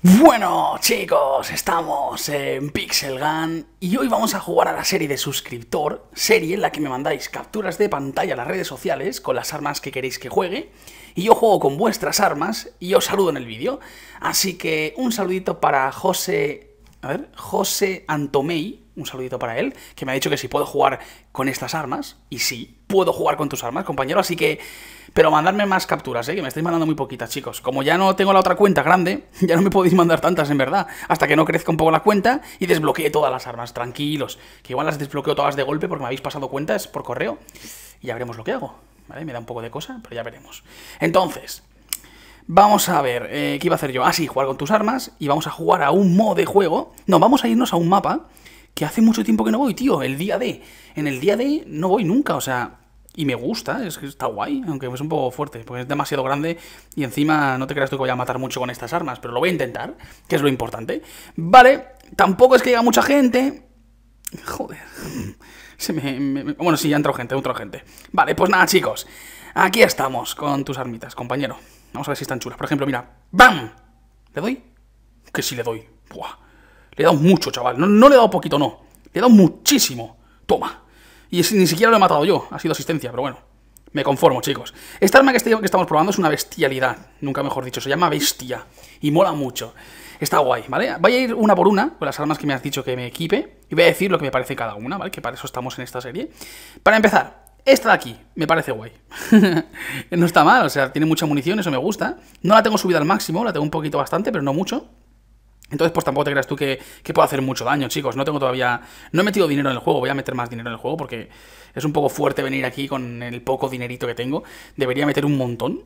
Bueno chicos, estamos en Pixel Gun y hoy vamos a jugar a la serie de suscriptor, serie en la que me mandáis capturas de pantalla a las redes sociales con las armas que queréis que juegue y yo juego con vuestras armas y os saludo en el vídeo. Así que un saludito para José, a ver, José Antomei, un saludito para él, que me ha dicho que si puedo jugar con estas armas, y sí, puedo jugar con tus armas, compañero, así que... Pero mandarme más capturas, ¿eh? que me estáis mandando muy poquitas, chicos. Como ya no tengo la otra cuenta grande, ya no me podéis mandar tantas, en verdad. Hasta que no crezca un poco la cuenta y desbloquee todas las armas, tranquilos. Que igual las desbloqueo todas de golpe porque me habéis pasado cuentas por correo. Y ya veremos lo que hago, ¿vale? Me da un poco de cosa, pero ya veremos. Entonces, Vamos a ver, eh, ¿qué iba a hacer yo? Ah, sí, jugar con tus armas y vamos a jugar a un modo de juego. No, vamos a irnos a un mapa que hace mucho tiempo que no voy, tío, el día de. En el día de no voy nunca, o sea, y me gusta, es que está guay, aunque es un poco fuerte, porque es demasiado grande y encima no te creas tú que voy a matar mucho con estas armas, pero lo voy a intentar, que es lo importante. Vale, tampoco es que llegue mucha gente. Joder. Bueno, sí, ya entró gente, entró gente. Vale, pues nada, chicos. Aquí estamos con tus armitas, compañero. Vamos a ver si están chulas. Por ejemplo, mira. ¡Bam! ¿Le doy? Que sí le doy. Buah. Le he dado mucho, chaval. No, no le he dado poquito, no. Le he dado muchísimo. Toma. Y ni siquiera lo he matado yo. Ha sido asistencia, pero bueno. Me conformo, chicos. Esta arma que, este, que estamos probando es una bestialidad. Nunca mejor dicho. Se llama bestia. Y mola mucho. Está guay, ¿vale? Voy a ir una por una con las armas que me has dicho que me equipe. Y voy a decir lo que me parece cada una, ¿vale? Que para eso estamos en esta serie. Para empezar, esta de aquí me parece guay. no está mal, o sea, tiene mucha munición, eso me gusta. No la tengo subida al máximo, la tengo un poquito bastante, pero no mucho. Entonces, pues tampoco te creas tú que, puedo hacer mucho daño, chicos. No tengo todavía. No he metido dinero en el juego, voy a meter más dinero en el juego porque es un poco fuerte venir aquí con el poco dinerito que tengo. Debería meter un montón.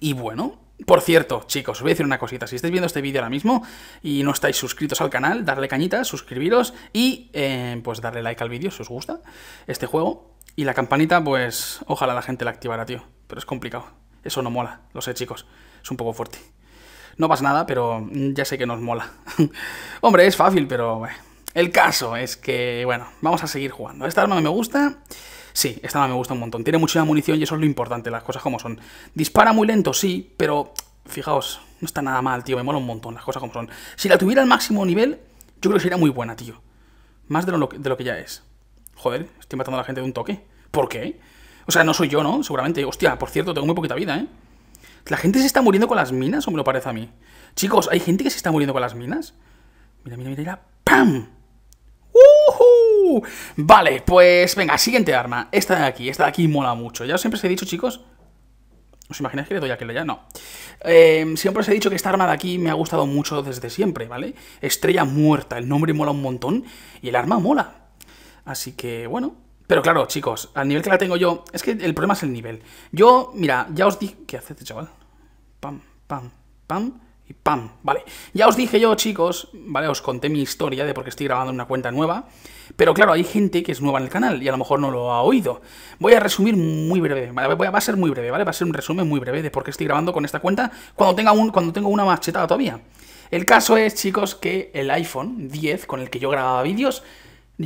Y bueno, por cierto, chicos, os voy a decir una cosita. Si estáis viendo este vídeo ahora mismo y no estáis suscritos al canal, darle cañita, suscribiros y eh, pues darle like al vídeo si os gusta este juego. Y la campanita, pues ojalá la gente la activara, tío. Pero es complicado. Eso no mola, lo sé, chicos. Es un poco fuerte. No pasa nada, pero ya sé que nos mola. Hombre, es fácil, pero... Eh, el caso es que, bueno, vamos a seguir jugando. Esta arma me gusta... Sí, esta arma me gusta un montón. Tiene mucha munición y eso es lo importante, las cosas como son. Dispara muy lento, sí, pero... Fijaos, no está nada mal, tío. Me mola un montón las cosas como son. Si la tuviera al máximo nivel, yo creo que sería muy buena, tío. Más de lo, de lo que ya es. Joder, estoy matando a la gente de un toque. ¿Por qué? O sea, no soy yo, ¿no? Seguramente. Hostia, por cierto, tengo muy poquita vida, ¿eh? La gente se está muriendo con las minas, o me lo parece a mí. Chicos, ¿hay gente que se está muriendo con las minas? Mira, mira, mira, mira. ¡Pam! ¡Uhú! Vale, pues venga, siguiente arma. Esta de aquí, esta de aquí mola mucho. Ya siempre os he dicho, chicos. ¿Os imagináis que le doy aquello ya? No. Eh, siempre os he dicho que esta arma de aquí me ha gustado mucho desde siempre, ¿vale? Estrella muerta, el nombre mola un montón y el arma mola. Así que, bueno, pero claro, chicos, al nivel que la tengo yo, es que el problema es el nivel. Yo, mira, ya os dije... ¿Qué hace chaval? Pam, pam, pam y pam, vale. Ya os dije yo, chicos, vale, os conté mi historia de por qué estoy grabando una cuenta nueva, pero claro, hay gente que es nueva en el canal y a lo mejor no lo ha oído. Voy a resumir muy breve, ¿vale? va a ser muy breve, ¿vale? Va a ser un resumen muy breve de por qué estoy grabando con esta cuenta cuando, tenga un, cuando tengo una machetada todavía. El caso es, chicos, que el iPhone 10 con el que yo grababa vídeos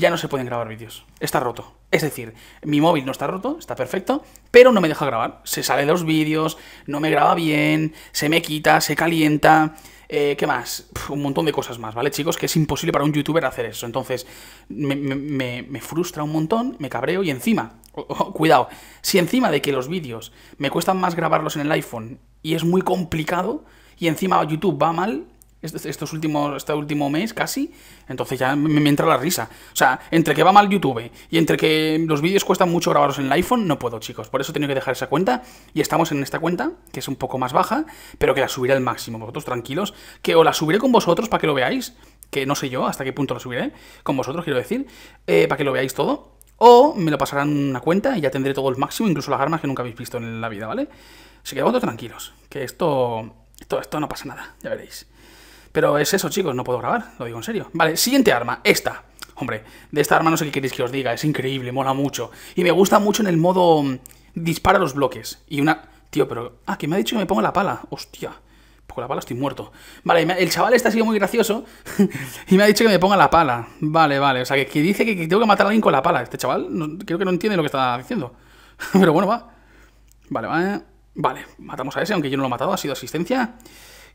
ya no se pueden grabar vídeos. Está roto. Es decir, mi móvil no está roto, está perfecto, pero no me deja grabar. Se sale de los vídeos, no me graba bien, se me quita, se calienta. Eh, ¿Qué más? un montón de cosas más, ¿vale, chicos? Que es imposible para un youtuber hacer eso. Entonces, me, frustra un montón, me cabreo y encima, cuidado, si encima de que los vídeos me cuestan más grabarlos en el iPhone y es muy complicado, y encima YouTube va mal, este, estos últimos, este último mes casi, entonces ya me, entra la risa. O sea, entre que va mal YouTube y entre que los vídeos cuestan mucho grabarlos en el iPhone, no puedo, chicos. Por eso tengo que dejar esa cuenta y estamos en esta cuenta, que es un poco más baja, pero que la subiré al máximo. Vosotros tranquilos, que o la subiré con vosotros para que lo veáis, que no sé yo hasta qué punto la subiré, con vosotros quiero decir, eh, para que lo veáis todo. O me lo pasarán una cuenta y ya tendré todo el máximo, incluso las armas que nunca habéis visto en la vida, ¿vale? Así que vosotros tranquilos, que esto, todo esto no pasa nada, ya veréis. Pero es eso, chicos, no puedo grabar, lo digo en serio. Vale, siguiente arma, esta. Hombre, de esta arma no sé qué queréis que os diga, es increíble, mola mucho. Y me gusta mucho en el modo mm, dispara los bloques. Y una... Tío, pero... Ah, que me ha dicho que me ponga la pala. Hostia. Con la pala estoy muerto. Vale, el chaval este ha sido muy gracioso y me ha dicho que me ponga la pala. Vale, vale. O sea, que, dice que, tengo que matar a alguien con la pala. Este chaval creo que no entiende lo que está diciendo. Pero bueno, va. Vale, vale. Eh. Vale, matamos a ese, aunque yo no lo he matado. Ha sido asistencia.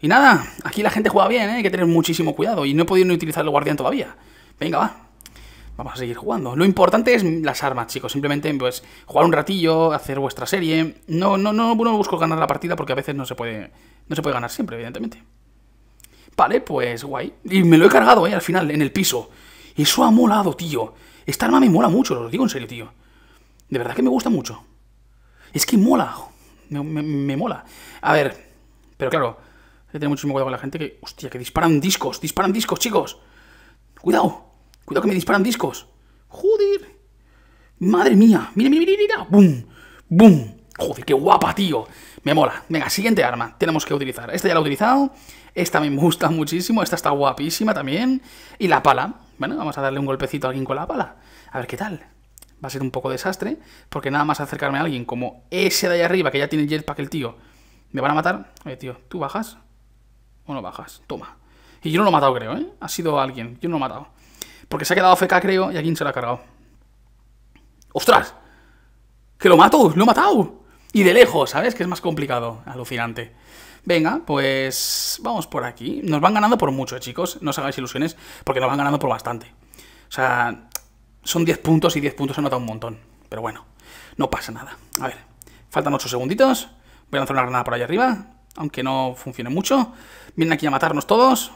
Y nada, aquí la gente juega bien, ¿eh? hay que tener muchísimo cuidado. Y no he podido ni utilizar el guardián todavía. Venga, va. Vamos a seguir jugando. Lo importante es las armas, chicos. Simplemente, pues, jugar un ratillo, hacer vuestra serie. No, no, no, no busco ganar la partida porque a veces no se puede. No se puede ganar siempre, evidentemente. Vale, pues guay. Y me lo he cargado, eh, al final, en el piso. Eso ha molado, tío. Esta arma me mola mucho, lo digo en serio, tío. De verdad que me gusta mucho. Es que mola. me mola. A ver, pero claro, hay que tener muchísimo cuidado con la gente que, hostia, que disparan discos, disparan discos, chicos. Cuidado, cuidado que me disparan discos. Joder. Madre mía, mira, mira, mira, mira. Boom, Joder, qué guapa, tío. Me mola. Venga, siguiente arma. Tenemos que utilizar. Esta ya la he utilizado. Esta me gusta muchísimo. Esta está guapísima también. Y la pala. Bueno, vamos a darle un golpecito a alguien con la pala. A ver qué tal. Va a ser un poco desastre. Porque nada más acercarme a alguien como ese de ahí arriba, que ya tiene jetpack el tío, me van a matar. Oye, tío, tú bajas no bajas, toma. Y yo no lo he matado, creo, ¿eh? Ha sido alguien, yo no lo he matado. Porque se ha quedado feca creo, y alguien se lo ha cargado. ¡Ostras! ¡Que lo mato! ¡Lo he matado! Y de lejos, ¿sabes? Que es más complicado. Alucinante. Venga, pues vamos por aquí. Nos van ganando por mucho, eh, chicos. No os hagáis ilusiones, porque nos van ganando por bastante. O sea, son 10 puntos y 10 puntos se nota un montón. Pero bueno, no pasa nada. A ver, faltan 8 segunditos. Voy a lanzar una granada por allá arriba aunque no funcione mucho. Vienen aquí a matarnos todos.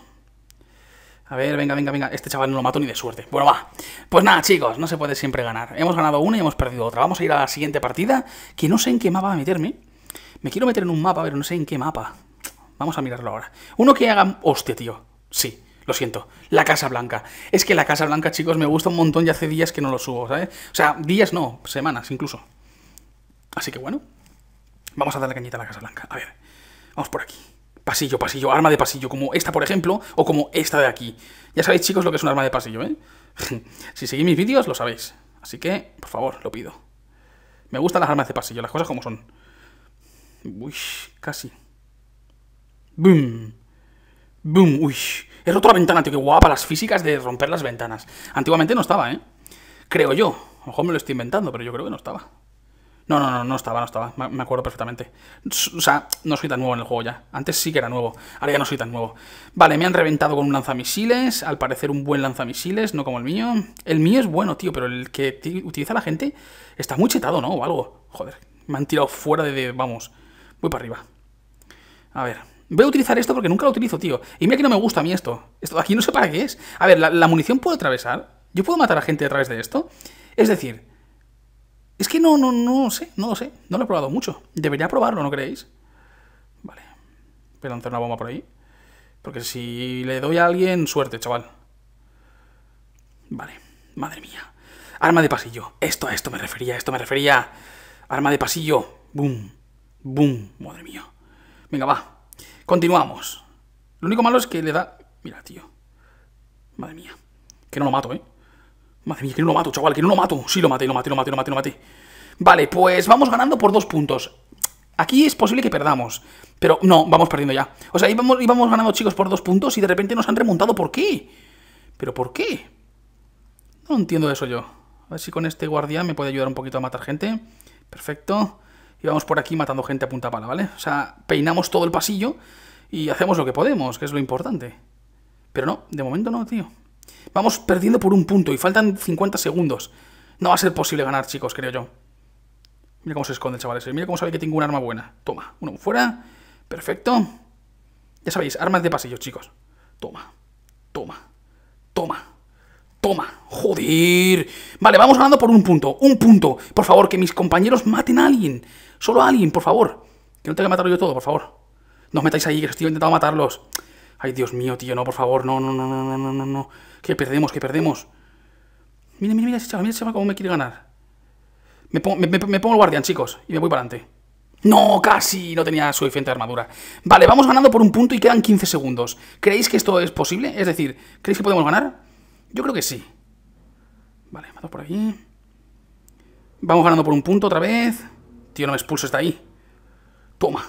A ver, venga, venga, venga. Este chaval no lo mató ni de suerte. Bueno, va. Pues nada, chicos, no se puede siempre ganar. Hemos ganado una y hemos perdido otra. Vamos a ir a la siguiente partida, que no sé en qué mapa va a meterme. Me quiero meter en un mapa, pero no sé en qué mapa. Vamos a mirarlo ahora. Uno que haga... Hostia, tío. Sí, lo siento. La Casa Blanca. Es que la Casa Blanca, chicos, me gusta un montón y hace días que no lo subo, ¿sabes? O sea, días no, semanas incluso. Así que bueno. Vamos a darle cañita a la Casa Blanca. A ver. Vamos por aquí. Pasillo, pasillo, arma de pasillo, como esta, por ejemplo, o como esta de aquí. Ya sabéis, chicos, lo que es un arma de pasillo, ¿eh? si seguís mis vídeos, lo sabéis. Así que, por favor, lo pido. Me gustan las armas de pasillo, las cosas como son. Uy, casi. ¡Bum! ¡Bum! uy. He otra la ventana, tío. Qué guapa las físicas de romper las ventanas. Antiguamente no estaba, ¿eh? Creo yo. A lo mejor me lo estoy inventando, pero yo creo que no estaba. No, no, no, no estaba, no estaba. Me acuerdo perfectamente. O sea, no soy tan nuevo en el juego ya. Antes sí que era nuevo. Ahora ya no soy tan nuevo. Vale, me han reventado con un lanzamisiles. Al parecer un buen lanzamisiles, no como el mío. El mío es bueno, tío, pero el que utiliza la gente está muy chetado, ¿no? O algo. Joder, me han tirado fuera de... vamos, voy para arriba. A ver, Voy a utilizar esto porque nunca lo utilizo, tío. Y mira que no me gusta a mí esto. Esto de aquí no sé para qué es. A ver, ¿la, munición puedo atravesar? ¿Yo puedo matar a gente a través de esto? Es decir, no, no, no sé, no lo sé. No lo he probado mucho. Debería probarlo, ¿no creéis? Vale. Voy a lanzar una bomba por ahí. Porque si le doy a alguien, suerte, chaval. Vale. Madre mía. Arma de pasillo. Esto, a esto me refería, esto me refería. Arma de pasillo. Boom. Boom. Madre mía. Venga, va. Continuamos. Lo único malo es que le da... Mira, tío. Madre mía. Que no lo mato, ¿eh? Madre mía, que no lo mato, chaval, que no lo mato. Sí, lo maté, lo maté, lo maté, lo maté, lo maté. Vale, pues vamos ganando por dos puntos. Aquí es posible que perdamos. Pero no, vamos perdiendo ya. O sea, íbamos, íbamos ganando, chicos, por dos puntos y de repente nos han remontado. ¿Por qué? ¿Pero por qué? No entiendo eso yo. A ver si con este guardián me puede ayudar un poquito a matar gente. Perfecto. Y vamos por aquí matando gente a punta pala, ¿vale? O sea, peinamos todo el pasillo y hacemos lo que podemos, que es lo importante. Pero no, de momento no, tío. Vamos perdiendo por un punto y faltan 50 segundos. No va a ser posible ganar, chicos, creo yo. Mira cómo se esconde chavales. Eh. Mira cómo sabe que tengo un arma buena. Toma, uno fuera. Perfecto. Ya sabéis, armas de pasillo, chicos. Toma, toma, toma. Toma, joder. Vale, vamos ganando por un punto, un punto. Por favor, que mis compañeros maten a alguien. Solo a alguien, por favor. Que no tenga que matarlo yo todo, por favor. No os metáis ahí, que estoy intentando matarlos. Ay, Dios mío, tío, no, por favor, no, no, no, no, no, no, no. Que perdemos, que perdemos. Mira, mira, mira ese chaval, mira ese chaval cómo me quiere ganar. Me pongo, me, el guardián, chicos, y me voy para adelante. No, casi no tenía suficiente armadura. Vale, vamos ganando por un punto y quedan 15 segundos. ¿Creéis que esto es posible? Es decir, ¿creéis que podemos ganar? Yo creo que sí. Vale, vamos por aquí. Vamos ganando por un punto otra vez. Tío, no me expulso, está ahí. Toma,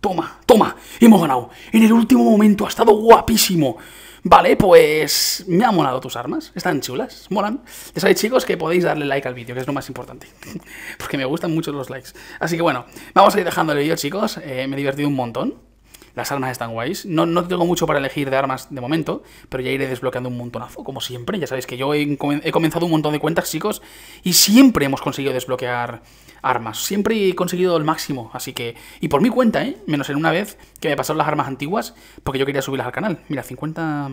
toma, toma. Hemos ganado. En el último momento ha estado guapísimo. Vale, pues me han molado tus armas, están chulas, molan. Ya sabéis chicos que podéis darle like al vídeo, que es lo más importante, porque me gustan mucho los likes. Así que bueno, vamos a ir dejando el vídeo chicos, eh, me he divertido un montón. Las armas están guays. No, no tengo mucho para elegir de armas de momento, pero ya iré desbloqueando un montonazo, como siempre. Ya sabéis que yo he, comenzado un montón de cuentas, chicos, y siempre hemos conseguido desbloquear armas. Siempre he conseguido el máximo, así que... Y por mi cuenta, ¿eh? Menos en una vez que me pasaron las armas antiguas, porque yo quería subirlas al canal. Mira, 50...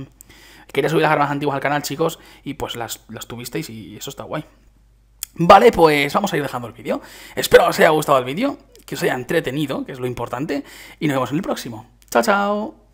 Quería subir las armas antiguas al canal, chicos, y pues las, las tuvisteis y eso está guay. Vale, pues vamos a ir dejando el vídeo. Espero que os haya gustado el vídeo, que os haya entretenido, que es lo importante, y nos vemos en el próximo. 好，再